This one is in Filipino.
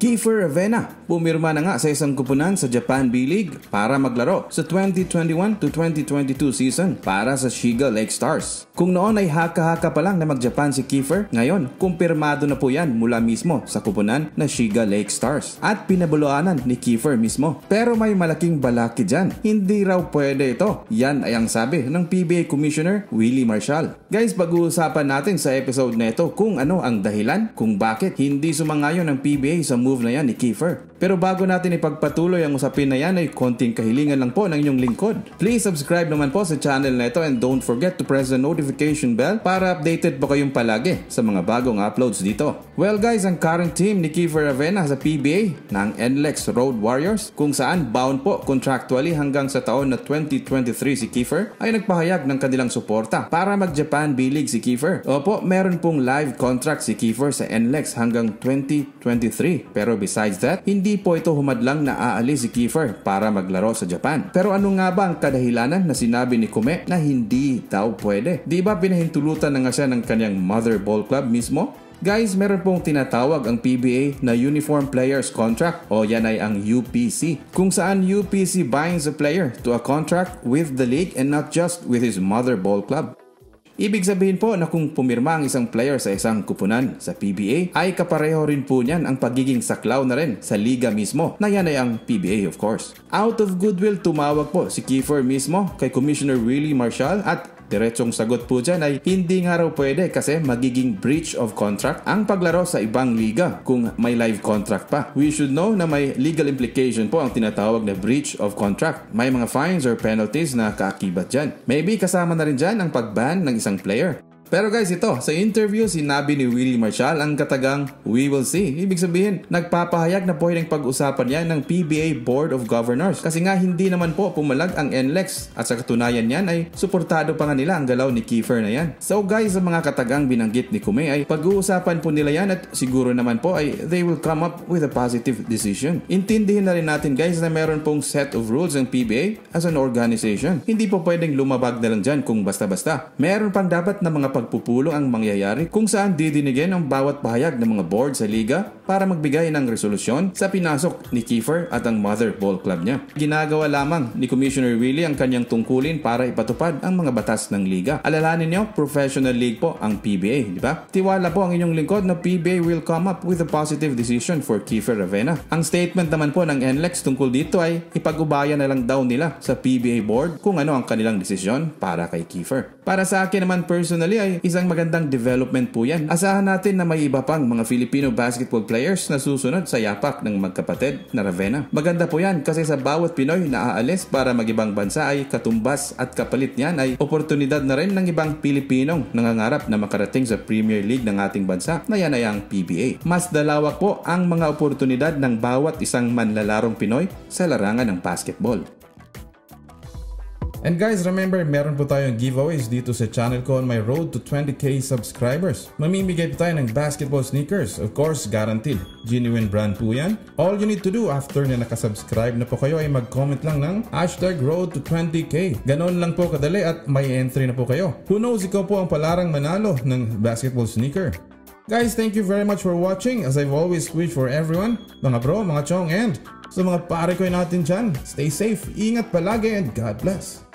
Kiefer Avena pumirma na nga sa isang kupunan sa Japan B-League para maglaro sa 2021 to 2022 season para sa Shiga Lake Stars. Kung noon ay haka-haka pa lang na mag-Japan si Kiefer, ngayon kumpirmado na po yan mula mismo sa kupunan na Shiga Lake Stars at pinabuluanan ni Kiefer mismo. Pero may malaking balaki dyan, hindi raw pwede ito. Yan ay ang sabi ng PBA Commissioner Willie Marshall. Guys, pag-uusapan natin sa episode na ito kung ano ang dahilan, kung bakit hindi sumangayon ng PBA sa move na yan ni Kiefer. Pero bago natin ipagpatuloy ang usapin na yan ay konting kahilingan lang po ng inyong lingkod. Please subscribe naman po sa channel na ito and don't forget to press the notification bell para updated po kayong palagi sa mga bagong uploads dito. Well guys, ang current team ni Kiefer Avena sa PBA ng NLEX Road Warriors kung saan bound po contractually hanggang sa taon na 2023 si Kiefer ay nagpahayag ng kanilang suporta para mag-Japan B-League si Kiefer. Opo, meron pong live contract si Kiefer sa NLEX hanggang 2023 pero besides that, hindi po ito humadlang na aalis si Kiefer para maglaro sa Japan. Pero ano nga ba ang kadahilanan na sinabi ni Kume na hindi daw pwede? Di ba pinahintulutan na nga siya ng kanyang mother ball club mismo? Guys, meron pong tinatawag ang PBA na Uniform Players Contract o yan ay ang UPC kung saan UPC binds a player to a contract with the league and not just with his mother ball club. Ibig sabihin po na kung pumirma ang isang player sa isang kupunan sa PBA ay kapareho rin po niyan ang pagiging saklaw na rin sa liga mismo na yan ay ang PBA of course. Out of goodwill tumawag po si Kiefer mismo kay Commissioner Willie Marshall at Diretsong sagot po dyan ay hindi nga raw pwede kasi magiging breach of contract ang paglaro sa ibang liga kung may live contract pa. We should know na may legal implication po ang tinatawag na breach of contract. May mga fines or penalties na kaakibat dyan. Maybe kasama na rin dyan ang pagban ng isang player. Pero guys, ito, sa interview sinabi ni Willie Marshall ang katagang we will see. Ibig sabihin, nagpapahayag na po yun pag-usapan niya ng PBA Board of Governors kasi nga hindi naman po pumalag ang NLEX at sa katunayan niyan ay suportado pa nga nila ang galaw ni Kiefer na yan. So guys, sa mga katagang binanggit ni Kume ay pag-uusapan po nila yan at siguro naman po ay they will come up with a positive decision. Intindihin na rin natin guys na meron pong set of rules ang PBA as an organization. Hindi po pwedeng lumabag na lang dyan kung basta-basta. Meron pang dapat na mga pagpupulong ang mangyayari kung saan didinigin ang bawat pahayag ng mga board sa liga para magbigay ng resolusyon sa pinasok ni Kiefer at ang Mother Ball Club niya. Ginagawa lamang ni Commissioner Willie ang kanyang tungkulin para ipatupad ang mga batas ng liga. Alalahanin niyo, professional league po ang PBA, di ba? Tiwala po ang inyong lingkod na PBA will come up with a positive decision for Kiefer Ravena. Ang statement naman po ng NLEX tungkol dito ay ipag-ubaya na lang daw nila sa PBA board kung ano ang kanilang desisyon para kay Kiefer. Para sa akin naman personally ay ay isang magandang development po yan. Asahan natin na may iba pang mga Filipino basketball players na susunod sa yapak ng magkapatid na Ravenna. Maganda po yan kasi sa bawat Pinoy na aalis para magibang bansa ay katumbas at kapalit niyan ay oportunidad na rin ng ibang Pilipinong nangangarap na makarating sa Premier League ng ating bansa na yan ay ang PBA. Mas dalawak po ang mga oportunidad ng bawat isang manlalarong Pinoy sa larangan ng basketball. And guys, remember, meron po tayong giveaways dito sa channel ko on my road to 20k subscribers. Mamimigay po tayo ng basketball sneakers. Of course, guaranteed. Genuine brand po yan. All you need to do after na nakasubscribe na po kayo ay mag-comment lang ng hashtag road to 20k. Ganon lang po kadali at may entry na po kayo. Who knows, ikaw po ang palarang manalo ng basketball sneaker. Guys, thank you very much for watching. As I've always wish for everyone, mga bro, mga chong, and sa mga pare ko natin dyan, stay safe, ingat palagi, and God bless.